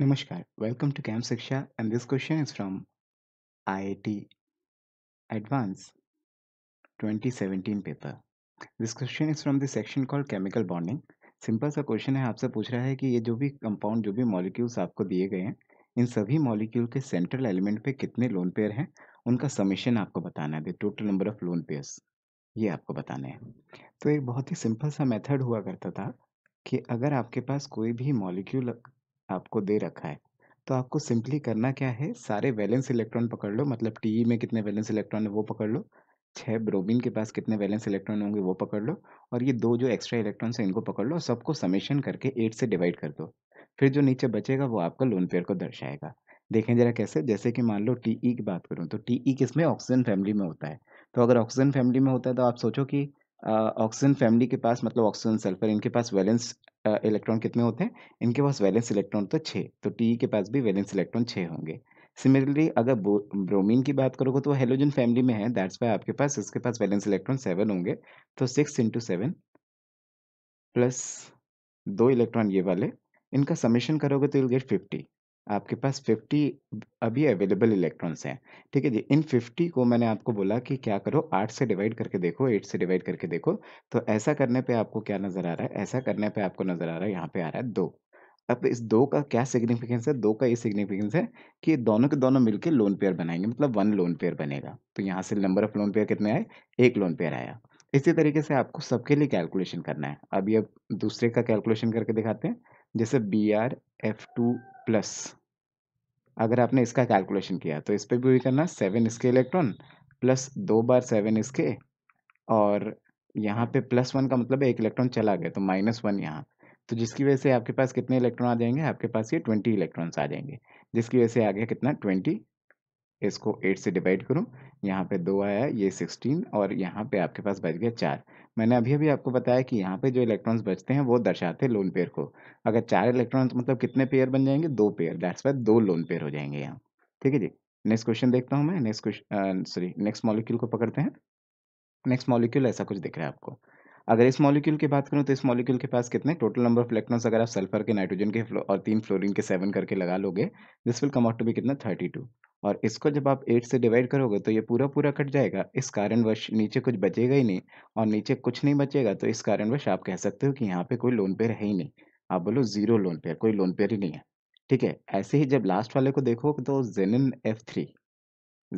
नमस्कार welcome to Camp Shiksha and this question is from IIT advance 2017 paper this question is from the section call chemical bonding simple सा क्वेश्चन है आपसे पूछ रहा है कि ये जो भी कंपाउंड जो भी मॉलिक्यूल्स आपको दिए गए हैं इन सभी मॉलिक्यूल के सेंट्रल एलिमेंट पे कितने लोन पेयर हैं उनका समीशन आपको बताना है total number of lone pairs ये आपको बताना है तो एक बहुत ही सिंपल सा मेथड हुआ करता था कि अगर आपके पास कोई भी मॉलिक्यूल आपको दे रखा है। तो आपको सिंपली करना क्या है, सारे वैलेंस इलेक्ट्रॉन पकड़ लो मतलब टी में कितने वैलेंस इलेक्ट्रॉन है वो पकड़ लो, छः ब्रोमीन के पास कितने वैलेंस इलेक्ट्रॉन होंगे वो पकड़ लो और ये दो जो एक्स्ट्रा इलेक्ट्रॉन है इनको पकड़ लो सबको समेशन करके एट से डिवाइड कर दो। फिर जो नीचे बचेगा वो आपका लोन पेयर को दर्शाएगा। देखें ज़रा कैसे? जैसे कि मान लो टीई की बात करूँ तो किस किसमें ऑक्सीजन फैमिली में होता है। तो अगर ऑक्सीजन फैमिली में होता है तो आप सोचो कि ऑक्सीजन फैमिली के पास मतलब ऑक्सीजन सल्फर इनके पास वैलेंस इलेक्ट्रॉन कितने होते हैं इनके पास वैलेंस इलेक्ट्रॉन तो छः तो टी के पास भी वैलेंस इलेक्ट्रॉन छः होंगे सिमिलरली अगर ब्रोमीन की बात करोगे तो हेलोजन फैमिली में है दैट्स वाई आपके पास इसके पास वैलेंस इलेक्ट्रॉन सेवन होंगे तो सिक्स इंटू सेवन प्लस दो इलेक्ट्रॉन ये वाले इनका समेशन करोगे तो विल गेट फिफ्टी आपके पास 50 अभी अवेलेबल इलेक्ट्रॉन्स हैं ठीक है जी इन 50 को मैंने आपको बोला कि क्या करो 8 से डिवाइड करके देखो 8 से डिवाइड करके देखो तो ऐसा करने पे आपको क्या नज़र आ रहा है ऐसा करने पे आपको नज़र आ रहा है यहाँ पे आ रहा है दो अब इस दो का क्या सिग्निफिकेंस है दो का ये सिग्निफिकेंस है कि दोनों के दोनों मिलकर लोन पेयर बनाएंगे मतलब वन लोन पेयर बनेगा तो यहाँ से नंबर ऑफ लोन पेयर कितने आए एक लोन पेयर आया इसी तरीके से आपको सबके लिए कैलकुलेशन करना है अभी अब दूसरे का कैलकुलेशन करके दिखाते हैं जैसे B R F two plus अगर आपने इसका कैलकुलेशन किया तो इस पर भी करना सेवन इसके इलेक्ट्रॉन प्लस दो बार सेवन इसके और यहाँ पे प्लस वन का मतलब है एक इलेक्ट्रॉन चला गया तो माइनस वन यहाँ तो जिसकी वजह से आपके पास कितने इलेक्ट्रॉन आ जाएंगे आपके पास ये ट्वेंटी इलेक्ट्रॉन्स आ जाएंगे जिसकी वजह से आ गया कितना ट्वेंटी इसको एट से डिवाइड करूँ यहाँ पे दो आया ये सिक्सटीन और यहाँ पे आपके पास बच गया चार मैंने अभी अभी आपको बताया कि यहाँ पे जो इलेक्ट्रॉन्स बचते हैं वो दर्शाते हैं लोन पेयर को अगर चार इलेक्ट्रॉन्स मतलब कितने पेयर बन जाएंगे दो पेयर दैट्स वाई दो लोन पेयर हो जाएंगे यहाँ ठीक है जी नेक्स्ट क्वेश्चन देखता हूँ मैं next question sorry next molecule को पकड़ते हैं नेक्स्ट मॉलिक्यूल ऐसा कुछ दिख रहा है आपको अगर इस मॉलिक्यूल की बात करूँ तो इस मॉलिक्यूल के पास कितने टोटल नंबर ऑफ इलेक्ट्रॉन्स अगर आप सल्फर के नाइट्रोजन के और तीन फ्लोरीन के सेवन करके लगा लोगे this will come out to be कितना थर्टी टू और इसको जब आप एट से डिवाइड करोगे तो ये पूरा पूरा कट जाएगा इस कारणवश नीचे कुछ बचेगा ही नहीं और नीचे कुछ नहीं बचेगा तो इस कारणवश आप कह सकते हो कि यहाँ पे कोई लोन पेयर है ही नहीं आप बोलो जीरो लोन पेयर कोई लोन पेयर ही नहीं है ठीक है ऐसे ही जब लास्ट वाले को देखो तो xenon F three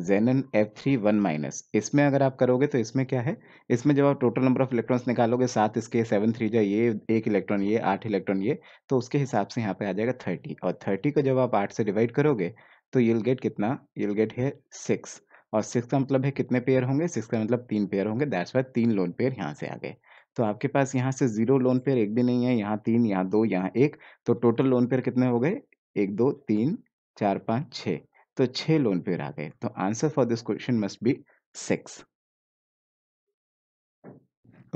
xenon F three one minus इसमें अगर आप करोगे तो इसमें क्या है इसमें जब आप टोटल नंबर ऑफ इलेक्ट्रॉन्स निकालोगे सात इसके सेवन थ्री जो ये एक इलेक्ट्रॉन ये आठ इलेक्ट्रॉन ये तो उसके हिसाब से यहाँ पे आ जाएगा थर्टी और थर्टी को जब आप आठ से डिवाइड करोगे तो यूल गेट कितना यूल गेट है सिक्स और सिक्स का मतलब है कितने पेयर होंगे सिक्स का मतलब तीन पेयर होंगे दैट्स वाई तीन लोन पेयर यहाँ से आ गए तो आपके पास यहाँ से जीरो लोन पेयर एक भी नहीं है यहाँ तीन यहाँ दो यहाँ एक तो टोटल लोन पेयर कितने हो गए एक दो तीन चार पाँच छः तो छह लोन पेयर आ गए तो answer for this question must be six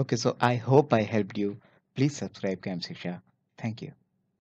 okay so I hope I helped you please subscribe Camp Shiksha thank you